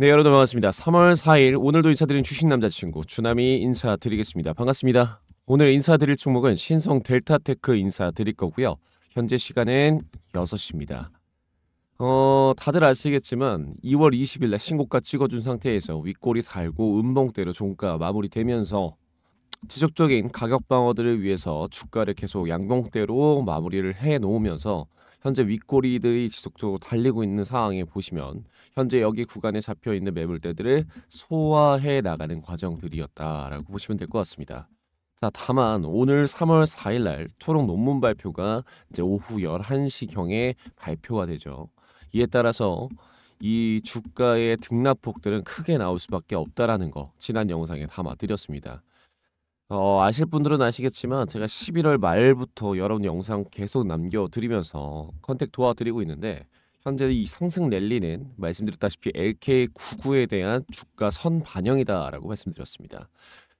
네 여러분 반갑습니다. 3월 4일 오늘도 인사드린 주식 남자친구 주남이 인사드리겠습니다. 반갑습니다. 오늘 인사드릴 종목은 신성 델타테크 인사드릴 거고요. 현재 시간은 6시입니다. 어 다들 아시겠지만 2월 20일 날 신고가 찍어준 상태에서 윗골이 달고 음봉대로 종가 마무리되면서 지속적인 가격 방어들을 위해서 주가를 계속 양봉대로 마무리를 해 놓으면서 현재 윗골이들이 지속적으로 달리고 있는 상황에 보시면 현재 여기 구간에 잡혀 있는 매물대들을 소화해 나가는 과정들이었다라고 보시면 될 것 같습니다. 자, 다만 오늘 3월 4일 날 초록 논문 발표가 이제 오후 11시경에 발표가 되죠. 이에 따라서 이 주가의 등락폭들은 크게 나올 수밖에 없다라는 거 지난 영상에 담아드렸습니다. 어, 아실 분들은 아시겠지만 제가 11월 말부터 여러분 영상 계속 남겨드리면서 컨택 도와드리고 있는데 현재 이 상승 랠리는 말씀드렸다시피 LK99에 대한 주가 선 반영이다라고 말씀드렸습니다.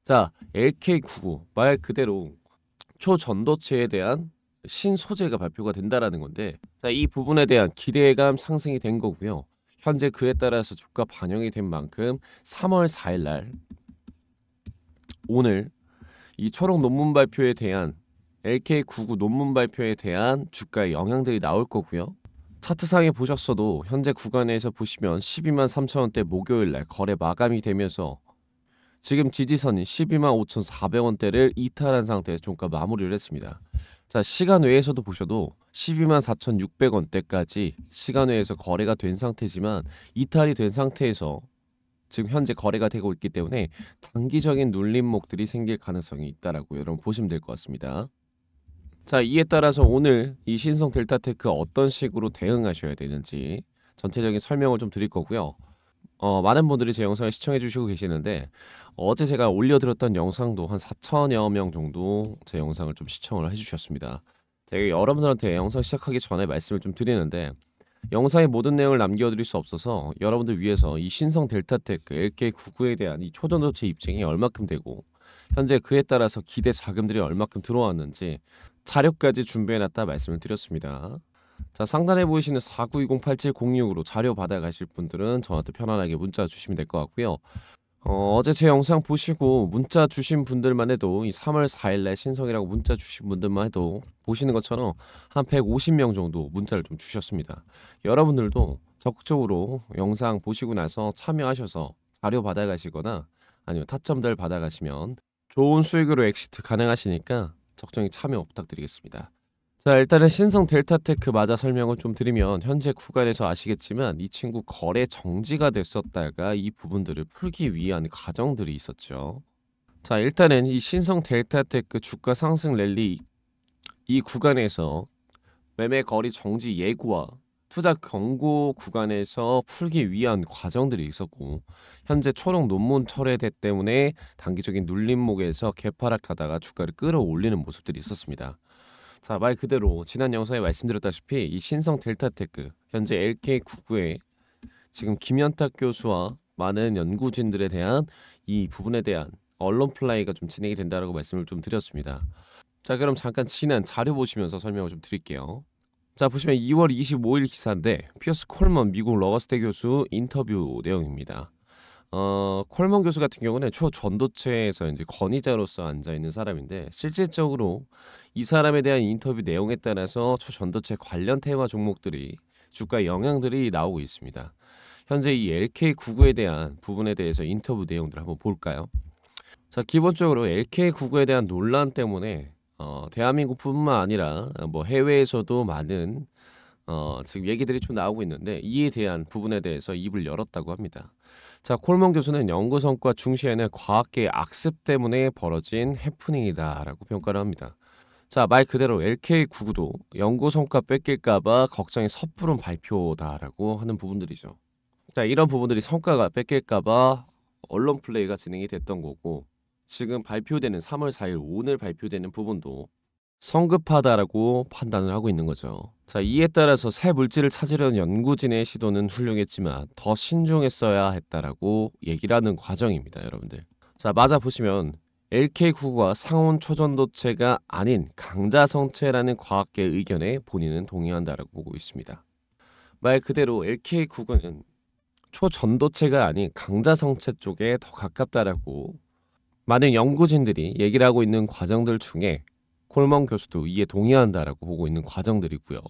자, LK99 말 그대로 초전도체에 대한 신소재가 발표가 된다라는 건데 자, 이 부분에 대한 기대감 상승이 된 거고요. 현재 그에 따라서 주가 반영이 된 만큼 3월 4일 날 오늘 이 초록 논문 발표에 대한 LK99 논문 발표에 대한 주가의 영향들이 나올 거고요. 차트상에 보셨어도 현재 구간에서 보시면 12만 3천원대 목요일날 거래 마감이 되면서 지금 지지선인 12만 5,400원대를 이탈한 상태에 종가 마무리를 했습니다. 자 시간 외에서도 보셔도 12만 4,600원대까지 시간 외에서 거래가 된 상태지만 이탈이 된 상태에서 지금 현재 거래가 되고 있기 때문에 단기적인 눌림목들이 생길 가능성이 있다라고 여러분 보시면 될 것 같습니다. 자 이에 따라서 오늘 이 신성 델타테크 어떤 식으로 대응하셔야 되는지 전체적인 설명을 좀 드릴 거고요. 어, 많은 분들이 제 영상을 시청해 주시고 계시는데 어제 제가 올려드렸던 영상도 한 4천여 명 정도 제 영상을 좀 시청을 해주셨습니다. 제가 여러분들한테 영상 시작하기 전에 말씀을 좀 드리는데 영상의 모든 내용을 남겨드릴 수 없어서 여러분들 위해서 이 신성 델타테크 LK99에 대한 이 초전도체 입증이 얼마큼 되고 현재 그에 따라서 기대 자금들이 얼마큼 들어왔는지 자료까지 준비해놨다 말씀을 드렸습니다. 자 상단에 보이시는 49208706으로 자료 받아가실 분들은 저한테 편안하게 문자 주시면 될 것 같고요. 어, 제제 영상 보시고 문자 주신 분들만 해도 이 3월 4일날 신청이라고 문자 주신 분들만 해도 보시는 것처럼 한 150명 정도 문자를 좀 주셨습니다. 여러분들도 적극적으로 영상 보시고 나서 참여하셔서 자료 받아가시거나 아니면 타점들 받아가시면 좋은 수익으로 엑시트 가능하시니까 적정히 참여 부탁드리겠습니다. 자 일단은 신성 델타테크 마아 설명을 좀 드리면 현재 구간에서 아시겠지만 이 친구 거래 정지가 됐었다가 이 부분들을 풀기 위한 과정들이 있었죠. 자 일단은 이 신성 델타테크 주가 상승 랠리 이 구간에서 매매 거래 정지 예고와 투자 경고 구간에서 풀기 위한 과정들이 있었고 현재 초록 논문 철회대 때문에 단기적인 눌림목에서 개파락하다가 주가를 끌어올리는 모습들이 있었습니다. 자, 말 그대로 지난 영상에 말씀드렸다시피 이 신성 델타테크 현재 LK99에 지금 김현탁 교수와 많은 연구진들에 대한 이 부분에 대한 언론 플라이가 좀 진행이 된다라고 말씀을 좀 드렸습니다. 자, 그럼 잠깐 지난 자료 보시면서 설명을 좀 드릴게요. 자 보시면 2월 25일 기사인데 피어스 콜먼 미국 러버스대 교수 인터뷰 내용입니다. 어, 콜먼 교수 같은 경우는 초전도체에서 이제 건의자로서 앉아 있는 사람인데 실질적으로 이 사람에 대한 인터뷰 내용에 따라서 초전도체 관련 테마 종목들이 주가 영향들이 나오고 있습니다. 현재 이 LK99에 대한 부분에 대해서 인터뷰 내용들 한번 볼까요? 자, 기본적으로 LK99에 대한 논란 때문에 어, 대한민국뿐만 아니라 뭐 해외에서도 많은 어, 지금 얘기들이 좀 나오고 있는데 이에 대한 부분에 대해서 입을 열었다고 합니다. 자, 콜먼 교수는 연구 성과 중시에는 과학계의 악습 때문에 벌어진 해프닝이다라고 평가를 합니다. 자, 말 그대로 LK99도 연구 성과 뺏길까봐 걱정이 섣부른 발표다라고 하는 부분들이죠. 자, 이런 부분들이 성과가 뺏길까봐 언론 플레이가 진행이 됐던 거고 지금 발표되는 3월 4일 오늘 발표되는 부분도 성급하다라고 판단을 하고 있는 거죠. 자, 이에 따라서 새 물질을 찾으려는 연구진의 시도는 훌륭했지만 더 신중했어야 했다라고 얘기를 하는 과정입니다, 여러분들. 자, 맞아 보시면 LK9가 상온 초전도체가 아닌 강자성체라는 과학계의 견에 본인은 동의한다라고 보고 있습니다. 말 그대로 LK9는 초전도체가 아닌 강자성체 쪽에 더 가깝다라고 많은 연구진들이 얘기를 하고 있는 과정들 중에 콜먼 교수도 이에 동의한다라고 보고 있는 과정들이고요.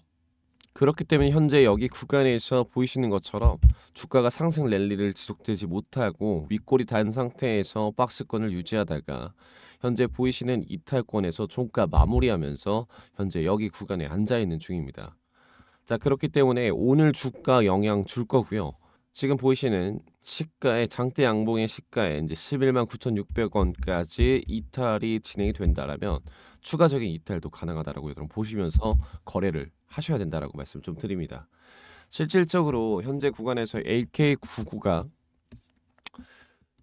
그렇기 때문에 현재 여기 구간에서 보이시는 것처럼 주가가 상승 랠리를 지속되지 못하고 윗골이 단 상태에서 박스권을 유지하다가 현재 보이시는 이탈권에서 종가 마무리하면서 현재 여기 구간에 앉아 있는 중입니다. 자 그렇기 때문에 오늘 주가 영향 줄 거고요. 지금 보이시는 시가에 장대 양봉의 시가에 이제 11만 9,600원까지 이탈이 진행이 된다라면 추가적인 이탈도 가능하다라고 여러분 보시면서 거래를 하셔야 된다라고 말씀 좀 드립니다. 실질적으로 현재 구간에서 AK99가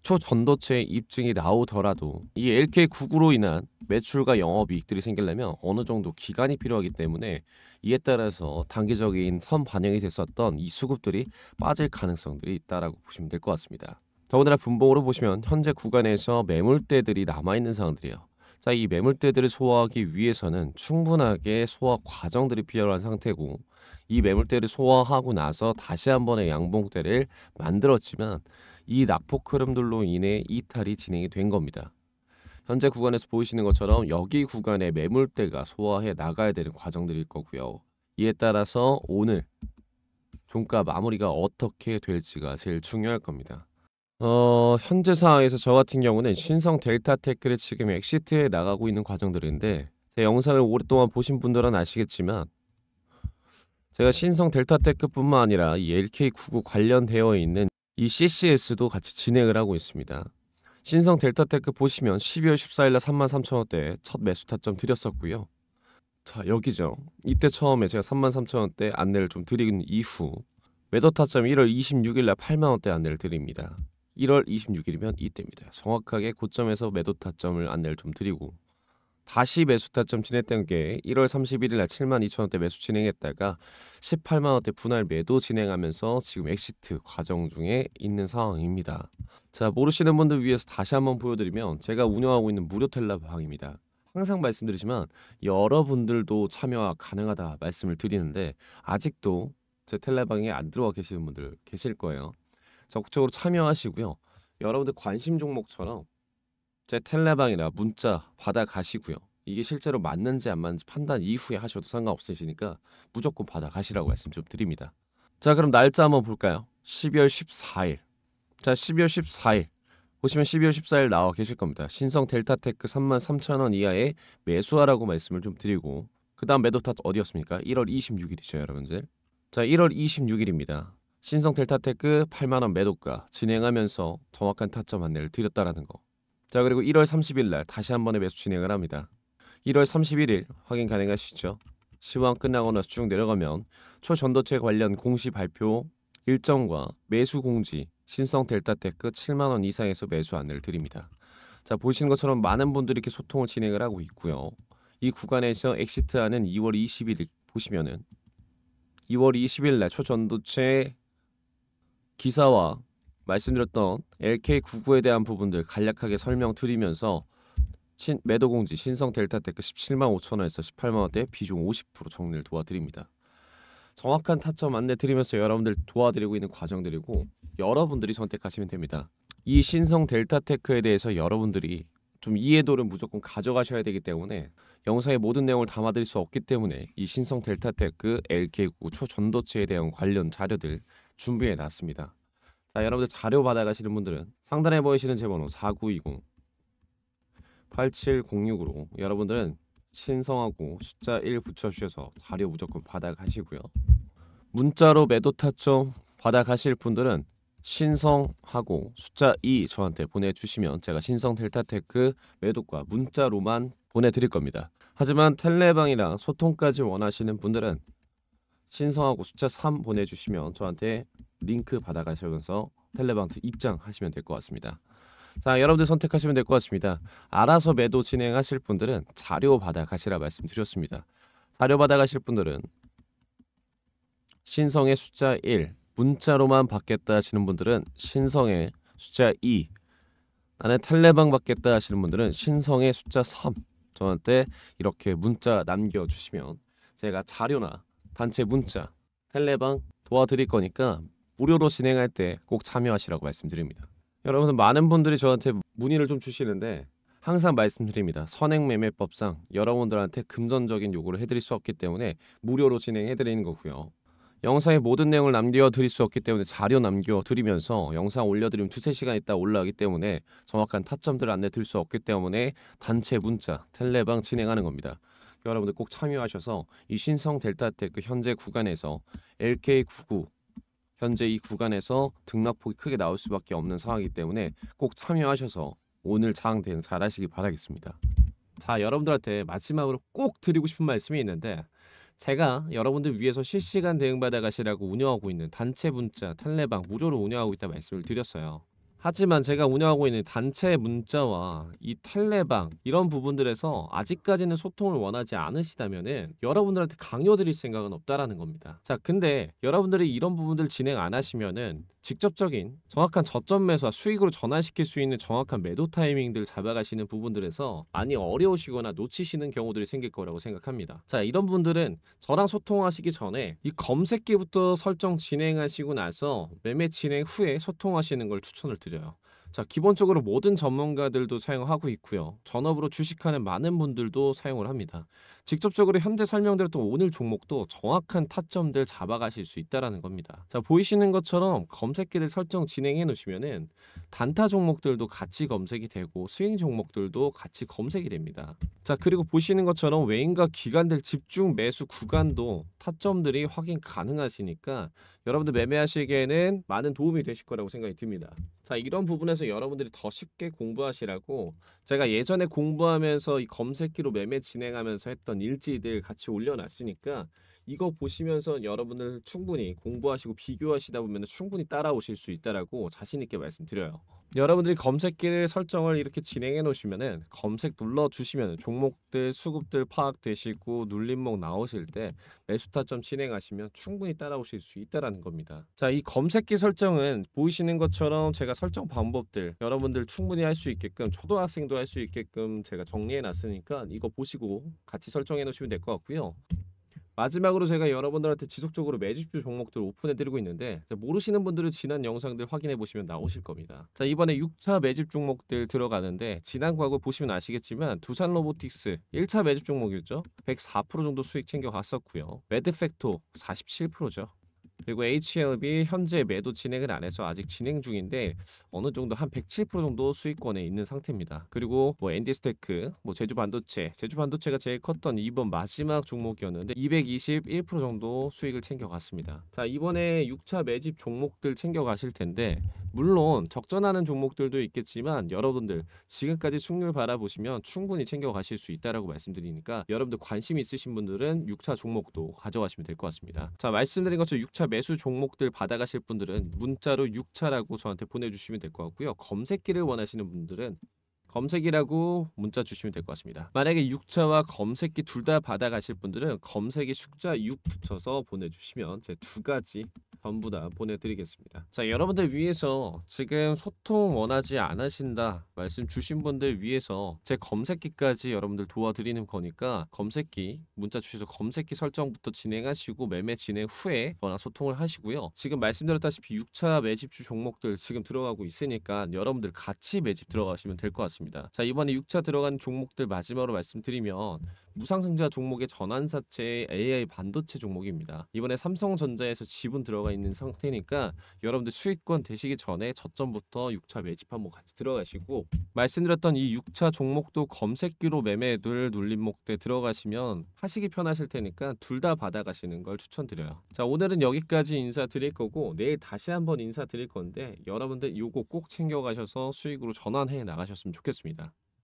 초전도체 입증이 나오더라도 이 LK99로 인한 매출과 영업이익들이 생기려면 어느 정도 기간이 필요하기 때문에 이에 따라서 단기적인 선 반영이 됐었던 이 수급들이 빠질 가능성들이 있다라고 보시면 될 것 같습니다. 더군다나 분봉으로 보시면 현재 구간에서 매물대들이 남아있는 상황들이에요. 자, 이 매물대들을 소화하기 위해서는 충분하게 소화 과정들이 필요한 상태고 이 매물대를 소화하고 나서 다시 한번의 양봉대를 만들었지만 이 낙폭 흐름들로 인해 이탈이 진행이 된 겁니다. 현재 구간에서 보이시는 것처럼 여기 구간의 매물대가 소화해 나가야 되는 과정들일 거고요. 이에 따라서 오늘 종가 마무리가 어떻게 될지가 제일 중요할 겁니다. 어, 현재 상황에서 저 같은 경우는 신성 델타테크를 지금 엑시트에 나가고 있는 과정들인데 제 영상을 오랫동안 보신 분들은 아시겠지만 제가 신성 델타테크뿐만 아니라 이 LK99 관련되어 있는 이 CCS도 같이 진행을 하고 있습니다. 신성 델타테크 보시면 12월 14일날 33,000원대에 첫 매수 타점 드렸었고요. 자 여기죠. 이때 처음에 제가 33,000원대 안내를 좀 드린 이후 매도 타점 1월 26일날 8만원대 안내를 드립니다. 1월 26일이면 이때입니다. 정확하게 고점에서 매도 타점을 안내를 좀 드리고 다시 매수 타점 진행했던 게 1월 31일 날 7만 2천 원대 매수 진행했다가 18만 원대 분할 매도 진행하면서 지금 엑시트 과정 중에 있는 상황입니다. 자 모르시는 분들 위해서 다시 한번 보여드리면 제가 운영하고 있는 무료 텔라 방입니다. 항상 말씀드리지만 여러분들도 참여가 가능하다 말씀을 드리는데 아직도 제텔라방에안 들어와 계시는 분들 계실 거예요. 적극적으로 참여하시고요. 여러분들 관심 종목처럼 제 텔레방이나 문자 받아 가시고요. 이게 실제로 맞는지 안 맞는지 판단 이후에 하셔도 상관없으시니까 무조건 받아 가시라고 말씀 좀 드립니다. 자 그럼 날짜 한번 볼까요? 12월 14일 자 12월 14일 보시면 12월 14일 나와 계실 겁니다. 신성 델타테크 33,000원 이하에 매수하라고 말씀을 좀 드리고 그 다음 매도타 어디였습니까? 1월 26일이죠 여러분들 자 1월 26일입니다. 신성 델타테크 8만원 매도가 진행하면서 정확한 타점 안내를 드렸다라는 거자 그리고 1월 30일 날 다시 한 번의 매수 진행을 합니다. 1월 31일 확인 가능하시죠? 시황 끝나거나 수중 내려가면 초전도체 관련 공시 발표 일정과 매수 공지 신성 델타 테크 7만 원 이상에서 매수 안내를 드립니다. 자 보시는 것처럼 많은 분들이 이렇게 소통을 진행을 하고 있고요. 이 구간에서 엑시트하는 2월 20일 보시면은 2월 20일 날 초전도체 기사와 말씀드렸던 LK99에 대한 부분들 간략하게 설명드리면서 신, 매도공지 신성 델타 테크 17만 5천원에서 18만원대 비중 50% 정리를 도와드립니다. 정확한 타점 안내 드리면서 여러분들 도와드리고 있는 과정들이고 여러분들이 선택하시면 됩니다. 이 신성 델타 테크에 대해서 여러분들이 좀 이해도를 무조건 가져가셔야 되기 때문에 영상의 모든 내용을 담아드릴 수 없기 때문에 이 신성 델타 테크 LK9 초전도체에 대한 관련 자료들 준비해 놨습니다. 자 여러분들 자료 받아가시는 분들은 상단에 보이시는 제 번호 4920 8706으로 여러분들은 신성하고 숫자 1 붙여주셔서 자료 무조건 받아가시고요 문자로 매도 타점 받아가실 분들은 신성하고 숫자 2 저한테 보내주시면 제가 신성 델타테크 매도과 문자로만 보내드릴 겁니다. 하지만 텔레방이랑 소통까지 원하시는 분들은 신성하고 숫자 3 보내주시면 저한테 링크 받아가시면서 텔레방트 입장하시면 될 것 같습니다. 자, 여러분들 선택하시면 될 것 같습니다. 알아서 매도 진행하실 분들은 자료 받아가시라 말씀드렸습니다. 자료 받아가실 분들은 신성의 숫자 1, 문자로만 받겠다 하시는 분들은 신성의 숫자 2, 나는 텔레방 받겠다 하시는 분들은 신성의 숫자 3 저한테 이렇게 문자 남겨주시면 제가 자료나 단체 문자 텔레방 도와드릴 거니까 무료로 진행할 때 꼭 참여하시라고 말씀드립니다. 여러분 많은 분들이 저한테 문의를 좀 주시는데 항상 말씀드립니다. 선행매매법상 여러분들한테 금전적인 요구를 해드릴 수 없기 때문에 무료로 진행해드리는 거고요. 영상의 모든 내용을 남겨드릴 수 없기 때문에 자료 남겨드리면서 영상 올려드리면 두세 시간 있다 올라가기 때문에 정확한 타점들을 안내 드릴 수 없기 때문에 단체 문자, 텔레방 진행하는 겁니다. 여러분들 꼭 참여하셔서 이 신성 델타 테크 현재 구간에서 LK99 현재 이 구간에서 등락폭이 크게 나올 수밖에 없는 상황이기 때문에 꼭 참여하셔서 오늘 장항 대응 잘하시길 바라겠습니다. 자, 여러분들한테 마지막으로 꼭 드리고 싶은 말씀이 있는데 제가 여러분들 위해서 실시간 대응 받아가시라고 운영하고 있는 단체 문자, 텔레방 무료로 운영하고 있다 말씀을 드렸어요. 하지만 제가 운영하고 있는 단체 문자와 이 텔레방 이런 부분들에서 아직까지는 소통을 원하지 않으시다면 여러분들한테 강요드릴 생각은 없다라는 겁니다. 자, 근데 여러분들이 이런 부분들 진행 안 하시면은 직접적인 정확한 저점 매수와 수익으로 전환시킬 수 있는 정확한 매도 타이밍들을 잡아가시는 부분들에서 많이 어려우시거나 놓치시는 경우들이 생길 거라고 생각합니다. 자 이런 분들은 저랑 소통하시기 전에 이 검색기부터 설정 진행하시고 나서 매매 진행 후에 소통하시는 걸 추천을 드려요. 자, 기본적으로 모든 전문가들도 사용하고 있고요. 전업으로 주식하는 많은 분들도 사용을 합니다. 직접적으로 현재 설명드렸던 오늘 종목도 정확한 타점들 잡아가실 수있다는 겁니다. 자, 보이시는 것처럼 검색기를 설정 진행해 놓으시면 단타 종목들도 같이 검색이 되고 스윙 종목들도 같이 검색이 됩니다. 자, 그리고 보시는 것처럼 외인과 기관들 집중 매수 구간도 타점들이 확인 가능하시니까 여러분들 매매하시기에는 많은 도움이 되실 거라고 생각이 듭니다. 자, 이런 부분에서 여러분들이 더 쉽게 공부하시라고 제가 예전에 공부하면서 이 검색기로 매매 진행하면서 했던 일지들 같이 올려놨으니까 이거 보시면서 여러분들 충분히 공부하시고 비교하시다 보면 충분히 따라오실 수 있다라고 자신 있게 말씀드려요. 여러분들이 검색기를 설정을 이렇게 진행해 놓으시면은 검색 눌러 주시면 종목들 수급들 파악되시고 눌림목 나오실 때 매수 타점 진행하시면 충분히 따라오실 수 있다라는 겁니다. 자, 이 검색기 설정은 보이시는 것처럼 제가 설정 방법들 여러분들 충분히 할 수 있게끔 초등학생도 할 수 있게끔 제가 정리해 놨으니까 이거 보시고 같이 설정해 놓으시면 될 것 같고요. 마지막으로 제가 여러분들한테 지속적으로 매집주 종목들 을 오픈해드리고 있는데 모르시는 분들은 지난 영상들 확인해보시면 나오실 겁니다. 자 이번에 6차 매집 종목들 들어가는데 지난 과거 보시면 아시겠지만 두산 로보틱스 1차 매집 종목이었죠. 104% 정도 수익 챙겨갔었고요. 매드팩토 47%죠. 그리고 HLB 현재 매도 진행을 안 해서 아직 진행 중인데 어느 정도 한 107% 정도 수익권에 있는 상태입니다. 그리고 뭐 엔디스테크, 뭐 제주 반도체, 제주 반도체가 제일 컸던 이번 마지막 종목이었는데 221% 정도 수익을 챙겨갔습니다. 자 이번에 6차 매집 종목들 챙겨가실 텐데 물론 적전하는 종목들도 있겠지만 여러분들 지금까지 수률 바라보시면 충분히 챙겨가실 수 있다라고 말씀드리니까 여러분들 관심 있으신 분들은 6차 종목도 가져가시면 될 것 같습니다. 자 말씀드린 것처럼 6차 매수 종목들 받아가실 분들은 문자로 6차라고 저한테 보내주시면 될 것 같고요. 검색기를 원하시는 분들은 검색이라고 문자 주시면 될 것 같습니다. 만약에 6차와 검색기 둘 다 받아가실 분들은 검색에 숫자 6 붙여서 보내주시면 제 두 가지 전부 다 보내드리겠습니다. 자 여러분들 위해서 지금 소통 원하지 않으신다 말씀 주신 분들 위해서 제 검색기까지 여러분들 도와드리는 거니까 검색기 문자 주셔서 검색기 설정부터 진행하시고 매매 진행 후에 전화 소통을 하시고요. 지금 말씀드렸다시피 6차 매집주 종목들 지금 들어가고 있으니까 여러분들 같이 매집 들어가시면 될 것 같습니다. 자 이번에 6차 들어간 종목들 마지막으로 말씀드리면 무상승자 종목의 전환사채의 AI 반도체 종목입니다. 이번에 삼성전자에서 지분 들어가 있는 상태니까 여러분들 수익권 되시기 전에 저점부터 6차 매집 한번 같이 들어가시고 말씀드렸던 이 6차 종목도 검색기로 매매들 눌림목대 들어가시면 하시기 편하실 테니까 둘 다 받아가시는 걸 추천드려요. 자 오늘은 여기까지 인사드릴 거고 내일 다시 한번 인사드릴 건데 여러분들 이거 꼭 챙겨가셔서 수익으로 전환해 나가셨으면 좋겠습니다.